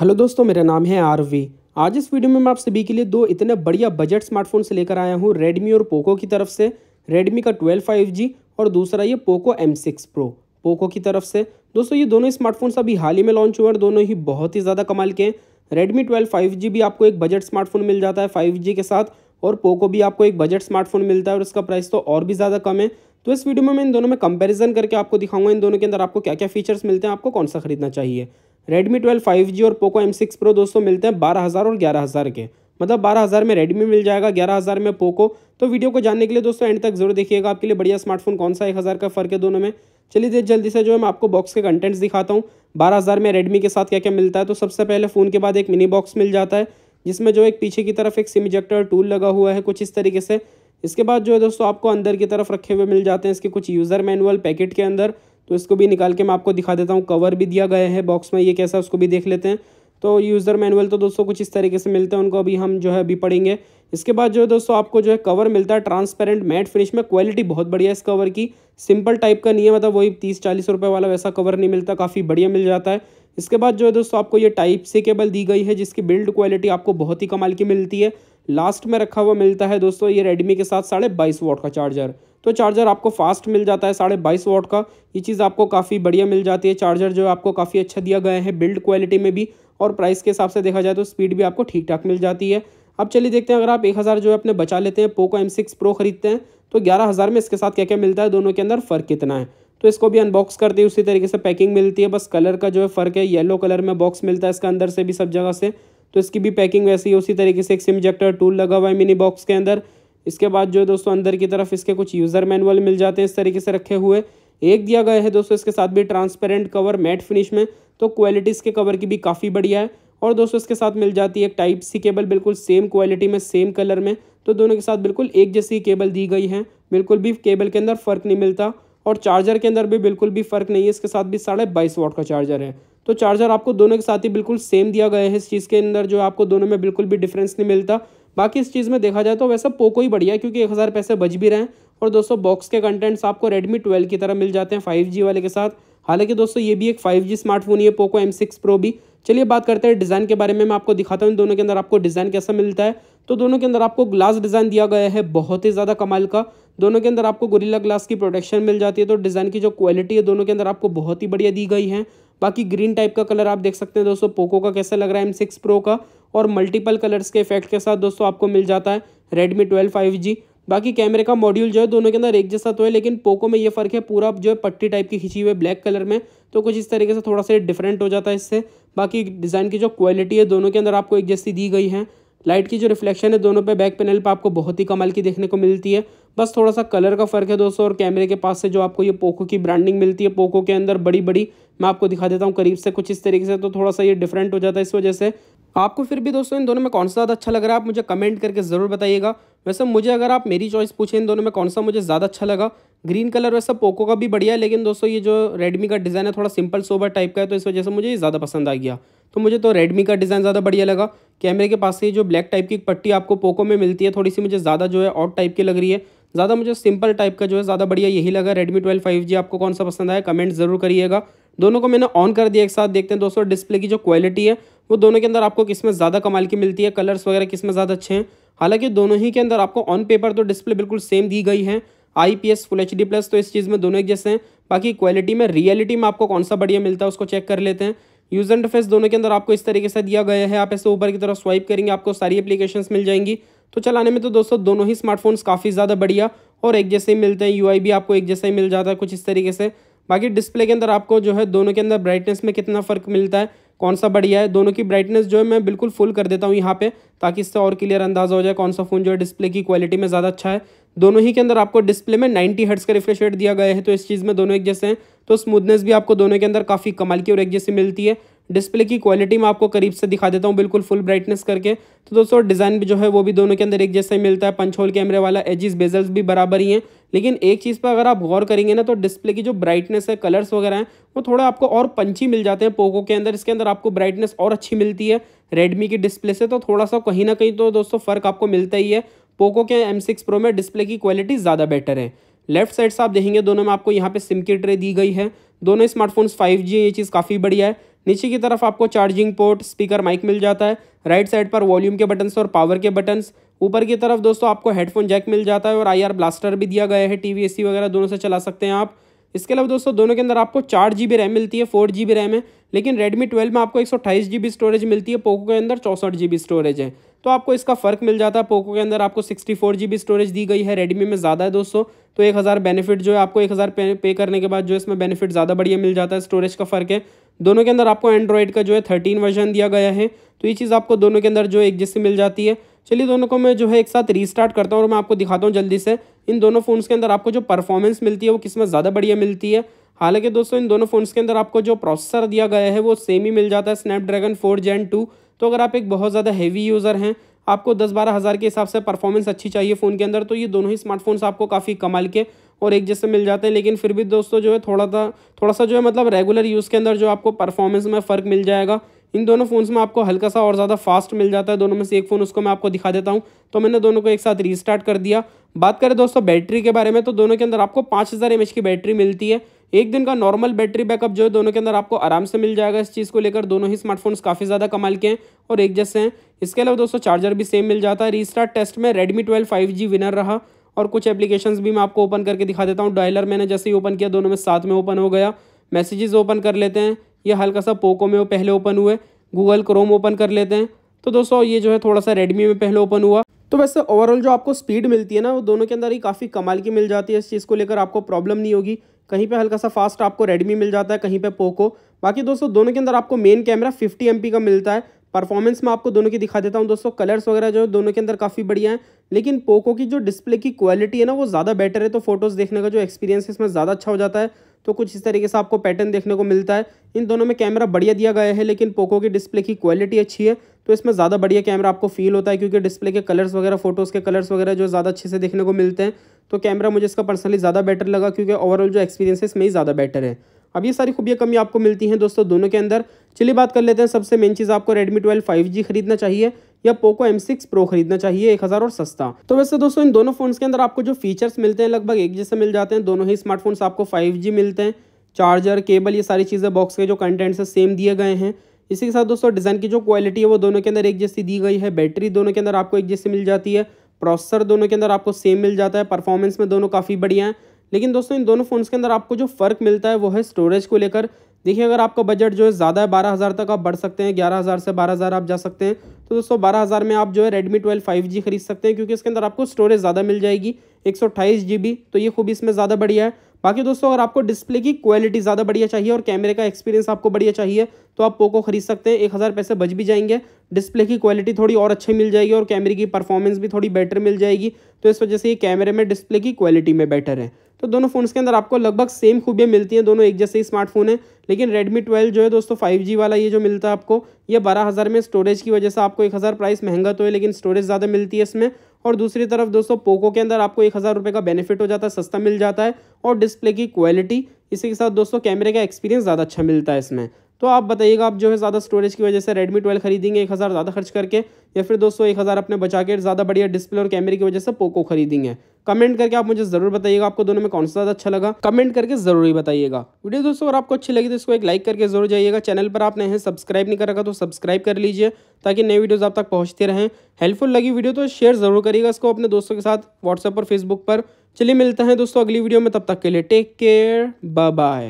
hello दोस्तों मेरा नाम है आरवी आज इस वीडियो में मैं आप सभी के लिए दो इतने बढ़िया बजट स्मार्टफोन से लेकर आया हूँ रेडमी और पोको की तरफ से रेडमी का ट्वेल्व फाइव जी और दूसरा ये Poco M six pro Poco की तरफ से दोस्तों ये दोनों स्मार्टफोन्स अभी हाल ही में लॉन्च हुए और दोनों ही बहुत ही ज़्यादा कमाल के हैं रेडमी ट्वेल्व फाइव जी भी आपको एक बजट स्मार्टफोन मिल जाता है फाइव जी के साथ और पोको भी आपको एक बजट स्मार्टफोन मिलता है और इसका प्राइस तो और भी ज़्यादा कम है तो इस वीडियो में मैं इन दोनों में कंपेरिज़न करके आपको दिखाऊंगा इन दोनों के अंदर आपको क्या क्या फीचर्स मिलते हैं आपको कौन सा खरीदना चाहिए रेडमी ट्वेल्व फाइव जी और पोको एम सिक्स प्रो दोस्तों मिलते हैं बारह हज़ार और ग्यारह हज़ार के मतलब बारह हज़ार में रेडमी मिल जाएगा ग्यारह हज़ार में पोको तो वीडियो को जानने के लिए दोस्तों एंड तक जरूर देखिएगा आपके लिए बढ़िया स्मार्टफोन कौन सा एक हज़ार का फ़र्क है दोनों में चलिए जल्दी से जो है मैं आपको बॉक्स के कंटेंट्स दिखाता हूँ बारह हज़ार में रेडमी के साथ क्या क्या मिलता है तो सबसे पहले फ़ोन के बाद एक मिनी बॉक्स मिल जाता है जिसमें जो एक पीछे की तरफ एक सिम इजेक्टर टूल लगा हुआ है कुछ इस तरीके से इसके बाद जो है दोस्तों आपको अंदर की तरफ रखे हुए मिल जाते हैं इसके कुछ यूज़र मैनुअल पैकेट के अंदर तो इसको भी निकाल के मैं आपको दिखा देता हूँ कवर भी दिया गया है बॉक्स में ये कैसा उसको भी देख लेते हैं तो यूज़र मैनुअल तो दोस्तों कुछ इस तरीके से मिलते हैं उनको अभी हम जो है अभी पढ़ेंगे इसके बाद जो है दोस्तों आपको जो है कवर मिलता है ट्रांसपेरेंट मैट फिनिश में क्वालिटी बहुत बढ़िया है इस कवर की सिंपल टाइप का नहीं है मतलब वही तीस चालीस रुपये वाला वैसा कवर नहीं मिलता काफ़ी बढ़िया मिल जाता है इसके बाद जो है दोस्तों आपको ये टाइप सी केबल दी गई है जिसकी बिल्ड क्वालिटी आपको बहुत ही कमाल की मिलती है लास्ट में रखा हुआ मिलता है दोस्तों ये रेडमी के साथ साढ़े बाईस वोट का चार्जर तो चार्जर आपको फास्ट मिल जाता है साढ़े बाईस वॉट का ये चीज़ आपको काफ़ी बढ़िया मिल जाती है चार्जर जो आपको काफ़ी अच्छा दिया गया है बिल्ड क्वालिटी में भी और प्राइस के हिसाब से देखा जाए तो स्पीड भी आपको ठीक ठाक मिल जाती है अब चलिए देखते हैं अगर आप एक हज़ार जो है अपने बचा लेते हैं पोको एम सिक्स प्रो खरीदते हैं तो ग्यारह हज़ार में इसके साथ क्या क्या मिलता है दोनों के अंदर फ़र्क कितना है तो इसको भी अनबॉक्स करते हैं उसी तरीके से पैकिंग मिलती है बस कलर का जो है फ़र्क है येलो कलर में बॉक्स मिलता है इसका अंदर से भी सब जगह से तो इसकी भी पैकिंग वैसी है उसी तरीके से एक सिम इजेक्टर टूल लगा हुआ है मिनी बॉक्स के अंदर इसके बाद जो है दोस्तों अंदर की तरफ इसके कुछ यूज़र मैनुअल मिल जाते हैं इस तरीके से रखे हुए एक दिया गया है दोस्तों इसके साथ भी ट्रांसपेरेंट कवर मैट फिनिश में तो क्वालिटी इसके कवर की भी काफ़ी बढ़िया है और दोस्तों इसके साथ मिल जाती है एक टाइप सी केबल बिल्कुल सेम क्वालिटी में सेम कलर में तो दोनों के साथ बिल्कुल एक जैसी केबल दी गई है बिल्कुल भी केबल के अंदर फ़र्क नहीं मिलता और चार्जर के अंदर भी बिल्कुल भी फ़र्क नहीं है इसके साथ भी साढ़े बाईस वॉट का चार्जर है तो चार्जर आपको दोनों के साथ ही बिल्कुल सेम दिया गया है इस चीज़ के अंदर जो आपको दोनों में बिल्कुल भी डिफरेंस नहीं मिलता बाकी इस चीज़ में देखा जाए तो वैसे पोको ही बढ़िया है क्योंकि एक हज़ार पैसे बच भी रहे हैं और दोस्तों बॉक्स के कंटेंट्स आपको रेडमी ट्वेल्व की तरह मिल जाते हैं फाइव वाले के साथ हालांकि दोस्तों ये भी एक फाइव स्मार्टफोन ही है पोको एम सिक्स प्रो भी चलिए बात करते हैं डिज़ाइन के बारे में मैं आपको दिखाता हूँ दोनों के अंदर आपको डिज़ाइन कैसा मिलता है तो दोनों के अंदर आपको ग्लास डिज़ाइन दिया गया है बहुत ही ज़्यादा कमाल का दोनों के अंदर आपको गुरीला ग्लास की प्रोटेक्शन मिल जाती है तो डिज़ाइन की जो क्वालिटी है दोनों के अंदर आपको बहुत ही बढ़िया दी गई है बाकी ग्रीन टाइप का कलर आप देख सकते हैं दोस्तों पोको का कैसा लग रहा है एम सिक्स प्रो का और मल्टीपल कलर्स के इफेक्ट के साथ दोस्तों आपको मिल जाता है रेडमी ट्वेल्व फाइव जी बाकी कैमरे का मॉड्यूल जो है दोनों के अंदर एक जैसा तो है लेकिन पोको में ये फ़र्क है पूरा जो है पट्टी टाइप की खींची हुई है ब्लैक कलर में तो कुछ इस तरीके से थोड़ा सा डिफरेंट हो जाता है इससे बाकी डिज़ाइन की जो क्वालिटी है दोनों के अंदर आपको एक जैसी दी गई है लाइट की जो रिफ्लेक्शन है दोनों पे बैक पैनल पे आपको बहुत ही कमाल की देखने को मिलती है बस थोड़ा सा कलर का फ़र्क है दोस्तों और कैमरे के पास से जो आपको ये पोको की ब्रांडिंग मिलती है पोको के अंदर बड़ी बड़ी मैं आपको दिखा देता हूँ करीब से कुछ इस तरीके से तो थोड़ा सा ये डिफरेंट हो जाता है इस वजह से आपको फिर भी दोस्तों इन दोनों में कौन सा ज़्यादा अच्छा लग रहा है आप मुझे कमेंट करके ज़रूर बताइएगा वैसे मुझे अगर आप मेरी चॉइस पूछें इन दोनों में कौन सा मुझे ज़्यादा अच्छा लगा ग्रीन कलर वैसा पोको का भी बढ़िया है लेकिन दोस्तों ये जो रेडमी का डिज़ाइन है थोड़ा सिंपल सोबर टाइप का है तो इस वजह से मुझे ये ज़्यादा पसंद आ गया तो मुझे तो रेडमी का डिज़ाइन ज़्यादा बढ़िया लगा कैमरे के पास से जो ब्लैक टाइप की पट्टी आपको पोको में मिलती है थोड़ी सी मुझे ज़्यादा जो है ऑट टाइप की लग रही है ज़्यादा मुझे सिंपल टाइप का जो है ज़्यादा बढ़िया यही लगा रेडमी ट्वेल्व फाइव जी आपको कौन सा पसंद आया कमेंट ज़रूर करिएगा दोनों को मैंने ऑन कर दिया एक साथ देखते हैं दोस्तों डिस्प्ले की जो क्वालिटी है वो दोनों के अंदर आपको किस में ज़्यादा कमाल की मिलती है कलर्स वगैरह किस में ज़्यादा अच्छे हैं हालांकि दोनों ही के अंदर आपको ऑन पेपर तो डिस्प्ले बिल्कुल सेम दी गई है I P S full H D plus तो इस चीज़ में दोनों एक जैसे हैं बाकी क्वालिटी में रियलिटी में आपको कौन सा बढ़िया मिलता है उसको चेक कर लेते हैं यूज़र इंटरफेस दोनों के अंदर आपको इस तरीके से दिया गया है आप ऐसे ऊपर की तरफ स्वाइप करेंगे आपको सारी एप्लीकेशन मिल जाएंगी तो चलाने में तो दोस्तों दोनों ही स्मार्टफोन्स काफ़ी ज़्यादा बढ़िया और एक जैसे ही मिलते हैं आई भी आपको एक जैसा ही मिल जाता है कुछ इस तरीके से बाकी डिस्प्ले के अंदर आपको जो है दोनों के अंदर ब्राइटनेस में कितना फ़र्क मिलता है कौन सा बढ़िया है दोनों की ब्राइटनेस जो है मैं बिल्कुल फुल कर देता हूँ यहाँ पे ताकि इससे और क्लियर अंदाजा हो जाए कौन सा फ़ोन जो है डिस्प्ले की क्वालिटी में ज़्यादा अच्छा है दोनों ही के अंदर आपको डिस्प्ले में 90 हर्ट्स का रिफ्रेश रेट दिया गया है तो इस चीज़ में दोनों एक जैसे हैं तो स्मूथनेस भी आपको दोनों के अंदर काफ़ी कमाल की और एक जैसी मिलती है डिस्प्ले की क्वालिटी मैं आपको करीब से दिखा देता हूँ बिल्कुल फुल ब्राइटनेस करके तो दोस्तों डिज़ाइन भी जो है वो भी दोनों के अंदर एक जैसा ही मिलता है पंच होल कैमरे वाला एजिस बेजल्स भी बराबर ही हैं लेकिन एक चीज़ पर अगर आप गौर करेंगे ना तो डिस्प्ले की जो ब्राइटनेस है कलर्स वगैरह हैं वो थोड़ा आपको और पंची मिल जाते हैं पोको के अंदर इसके अंदर आपको ब्राइटनेस और अच्छी मिलती है रेडमी की डिस्प्ले से तो थोड़ा सा कहीं ना कहीं तो दोस्तों फ़र्क आपको मिलता ही है पोको के एम सिक्स प्रो में डिस्प्ले की क्वालिटी ज़्यादा बेटर है लेफ्ट साइड से आप देखेंगे दोनों में आपको यहाँ पे सिम की ट्रे दी गई है दोनों स्मार्टफोन्स 5G है ये चीज़ काफ़ी बढ़िया है नीचे की तरफ आपको चार्जिंग पोर्ट स्पीकर माइक मिल जाता है राइट साइड पर वॉल्यूम के बटन्स और पावर के बटन्स ऊपर की तरफ दोस्तों आपको हेडफोन जैक मिल जाता है और आईआर ब्लास्टर भी दिया गया है टीवी एसी वगैरह दोनों से चला सकते हैं आप इसके अलावा दोस्तों दोनों के अंदर आपको चार जी रैम मिलती है फोर जी रैम है लेकिन रेडमी ट्वेल्व में आपको एक सौ स्टोरेज मिलती है पोको के अंदर चौंसठ स्टोरेज है तो आपको इसका फ़र्क मिल जाता है पोको के अंदर आपको sixty four G B storage दी गई है रेडमी में ज़्यादा है दोस्तों तो एक हज़ार बेनिफिट जो है आपको एक हज़ार पे, पे करने के बाद जो इसमें बेनिफिट ज़्यादा बढ़िया मिल जाता है स्टोरेज का फ़र्क है दोनों के अंदर आपको एंड्रॉयड का जो है थर्टीन वर्जन दिया गया है तो ये चीज़ आपको दोनों के अंदर जो एक जिससे मिल जाती है चलिए दोनों को मैं जो है एक साथ रीस्टार्ट करता हूँ और मैं आपको दिखाता हूँ जल्दी से इन दोनों फ़ोन्स के अंदर आपको जो परफॉर्मेंस मिलती है वो किस में ज़्यादा बढ़िया मिलती है हालांकि दोस्तों इन दोनों फ़ोन्स के अंदर आपको जो प्रोसेसर दिया गया है वो सेम ही मिल जाता है स्नैपड्रैगन फोर जेन टू तो अगर आप एक बहुत ज़्यादा हैवी यूज़र हैं आपको दस बारह हज़ार के हिसाब से परफॉर्मेंस अच्छी चाहिए फ़ोन के अंदर तो ये दोनों ही स्मार्टफोन्स आपको काफ़ी कमाल के और एक जैसे मिल जाते हैं लेकिन फिर भी दोस्तों जो है थोड़ा सा थोड़ा सा जो है मतलब रेगुलर यूज़ के अंदर जो आपको परफॉर्मेंस में फ़र्क मिल जाएगा इन दोनों फ़ोन्स में आपको हल्का सा और ज़्यादा फास्ट मिल जाता है दोनों में से एक फ़ोन उसको मैं आपको दिखा देता हूँ तो मैंने दोनों को एक साथ रीस्टार्ट कर दिया बात करें दोस्तों बैटरी के बारे में तो दोनों के अंदर आपको पाँच हज़ार की बैटरी मिलती है एक दिन का नॉर्मल बैटरी बैकअप जो है दोनों के अंदर आपको आराम से मिल जाएगा इस चीज़ को लेकर दोनों ही स्मार्टफोन्स काफ़ी ज़्यादा कमाल के हैं और एक जैसे हैं इसके अलावा दोस्तों चार्जर भी सेम मिल जाता है रीस्टार्ट टेस्ट में Redmi twelve five G winner रहा और कुछ एप्लीकेशन भी मैं आपको ओपन करके दिखा देता हूँ डायलर मैंने जैसे ही ओपन किया दोनों में साथ में ओपन हो गया मैसेजेस ओपन कर लेते हैं ये हल्का सा पोको में पहले ओपन हुए गूगल क्रोम ओपन कर लेते हैं तो दोस्तों ये जो है थोड़ा सा रेडमी में पहले ओपन हुआ तो वैसे ओवरऑल जो आपको स्पीड मिलती है ना वो दोनों के अंदर ही काफ़ी कमाल की मिल जाती है इस चीज़ को लेकर आपको प्रॉब्लम नहीं होगी कहीं पे हल्का सा फास्ट आपको रेडमी मिल जाता है कहीं पे पोको बाकी दोस्तों दोनों के अंदर आपको मेन कैमरा 50 एम का मिलता है परफॉर्मेंस में आपको दोनों की दिखा देता हूँ दोस्तों कलर्स वगैरह जो है दोनों के अंदर काफ़ी बढ़िया है लेकिन पोको की जो डिस्प्ले की क्वालिटी है ना वो ज़्यादा बेटर है तो फोटोज़ देखने का जो एक्सपीरियंस है इसमें ज़्यादा अच्छा हो जाता है तो कुछ इस तरीके से आपको पैटर्न देखने को मिलता है इन दोनों में कैमरा बढ़िया दिया गया है लेकिन पोको की डिस्प्ले की क्वालिटी अच्छी है तो इसमें ज़्यादा बढ़िया कैमरा आपको फील होता है क्योंकि डिस्प्ले के कलर्स वगैरह फोटोज़ के कलर्स वगैरह जो ज़्यादा अच्छे से देखने को मिलते हैं तो कैमरा मुझे इसका पर्सनली ज़्यादा बेटर लगा क्योंकि ओवरऑल जो एक्सपीरियंस है इसमें ही ज़्यादा बेटर है अब ये सारी खूबियाँ कमी आपको मिलती हैं दोस्तों दोनों के अंदर चलिए बात कर लेते हैं सबसे मेन चीज़ आपको ट्वेल्व फाइव जी खरीदना चाहिए या एम M6 Pro खरीदना चाहिए एक हज़ार और सस्ता तो वैसे दोस्तों इन दोनों फ़ोन्स के अंदर आपको जो फीचर्स मिलते हैं लगभग एक जैसे मिल जाते हैं दोनों ही स्मार्टफोन्स आपको 5G मिलते हैं चार्जर केबल ये सारी चीज़ें बॉक्स के जो कंटेंट्स से सेम दिए गए हैं इसी के साथ दोस्तों डिज़ाइन की जो क्वालिटी है वो दोनों के अंदर एक जैसी दी गई है बैटरी दोनों के अंदर आपको एक जैसी मिल जाती है प्रोसेसर दोनों के अंदर आपको सेम मिल जाता है परफॉर्मेंस में दोनों काफ़ी बढ़िया हैं लेकिन दोस्तों इन दोनों फ़ोन्स के अंदर आपको जो फ़र्क मिलता है वो है स्टोरेज को लेकर देखिए अगर आपका बजट जो है ज़्यादा है बारह हज़ार तक आप बढ़ सकते हैं ग्यारह हज़ार से बारह हज़ार आप जा सकते हैं तो दोस्तों बारह हज़ार में आप जो है रेडमी ट्वेल्व फाइव जी खरीद सकते हैं क्योंकि इसके अंदर आपको स्टोरेज ज़्यादा मिल जाएगी एक सौ अट्ठाईस जी बी तो ये खूब इसमें ज़्यादा बढ़िया है बाकी दोस्तों अगर आपको डिस्प्ले की क्वालिटी ज़्यादा बढ़िया चाहिए और कैमरे का एक्सपीरियंस आपको बढ़िया चाहिए तो आप पोको खरीद सकते हैं एक हज़ार पैसे बच भी जाएंगे डिस्प्ले की क्वालिटी थोड़ी और अच्छी मिल जाएगी और कैमरे की परफॉर्मेंस भी थोड़ी बेटर मिल जाएगी तो इस वजह से ये कैमरे में डिस्प्ले की क्वालिटी में बेटर है तो दोनों फोन के अंदर आपको लगभग सेम खूबियाँ मिलती हैं दोनों एक जैसे ही स्मार्टफोन है लेकिन रेडमी ट्वेल्व जो है दोस्तों फाइव वाला ये जो मिलता है आपको ये बारह हज़ार में स्टोरेज की वजह से आपको एक हज़ार प्राइस महंगा तो है लेकिन स्टोरेज ज़्यादा मिलती है इसमें और दूसरी तरफ दोस्तों पोको के अंदर आपको एक हज़ार रुपये का बेनिफिट हो जाता है सस्ता मिल जाता है और डिस्प्ले की क्वालिटी इसी के साथ दोस्तों कैमरे का एक्सपीरियंस ज़्यादा अच्छा मिलता है इसमें तो आप बताइएगा आप जो है ज़्यादा स्टोरेज की वजह से रेडमी ट्वेल्व खरीदेंगे एक हज़ार ज़्यादा खर्च करके या फिर दोस्तों एक हज़ार अपने बचा के ज़्यादा बढ़िया डिस्प्ले और कैमरे की वजह से पोको खरीदेंगे कमेंट करके आप मुझे जरूर बताइएगा आपको दोनों में कौन सा ज़्यादा अच्छा लगा कमेंट करके जरूर ही बताइएगा वीडियो दोस्तों अगर आपको अच्छी लगी तो इसको एक लाइक करके जरूर जाइएगा चैनल पर आपने सब्सक्राइब नहीं कर रखा तो सब्सक्राइब कर लीजिए ताकि नई वीडियोज़ आप तक पहुँचते रहें हेल्पफुल लगी वीडियो तो शेयर जरूर करिएगा इसको अपने दोस्तों के साथ व्हाट्सएप और फेसबुक पर चलिए मिलते हैं दोस्तों अगली वीडियो में तब तक के लिए टेक केयर बाय